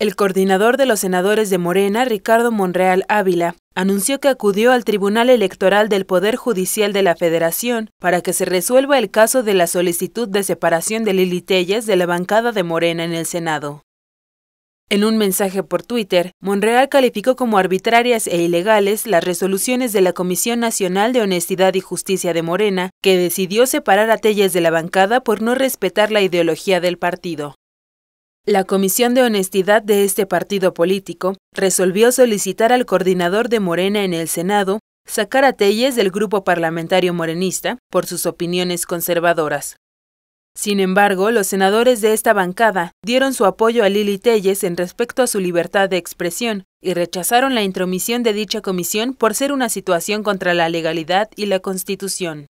El coordinador de los senadores de Morena, Ricardo Monreal Ávila, anunció que acudió al Tribunal Electoral del Poder Judicial de la Federación para que se resuelva el caso de la solicitud de separación de Lili Telles de la bancada de Morena en el Senado. En un mensaje por Twitter, Monreal calificó como arbitrarias e ilegales las resoluciones de la Comisión Nacional de Honestidad y Justicia de Morena, que decidió separar a Telles de la bancada por no respetar la ideología del partido. La Comisión de Honestidad de este partido político resolvió solicitar al coordinador de Morena en el Senado sacar a Telles del grupo parlamentario morenista por sus opiniones conservadoras. Sin embargo, los senadores de esta bancada dieron su apoyo a Lili Telles en respecto a su libertad de expresión y rechazaron la intromisión de dicha comisión por ser una situación contra la legalidad y la Constitución.